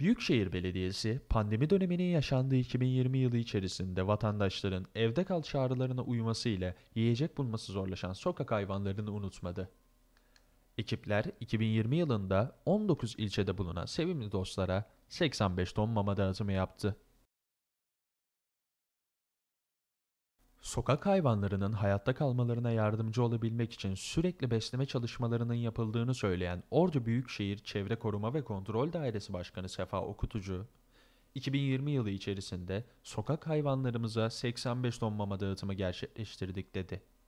Büyükşehir Belediyesi pandemi döneminin yaşandığı 2020 yılı içerisinde vatandaşların evde kal çağrılarına uyması ile yiyecek bulması zorlaşan sokak hayvanlarını unutmadı. Ekipler 2020 yılında 19 ilçede bulunan sevimli dostlara 85 ton mama dağıtımı yaptı. Sokak hayvanlarının hayatta kalmalarına yardımcı olabilmek için sürekli besleme çalışmalarının yapıldığını söyleyen Ordu Büyükşehir Çevre Koruma ve Kontrol Dairesi Başkanı Sefa Okutucu, 2020 yılı içerisinde sokak hayvanlarımıza 85 ton mama dağıtımı gerçekleştirdik dedi.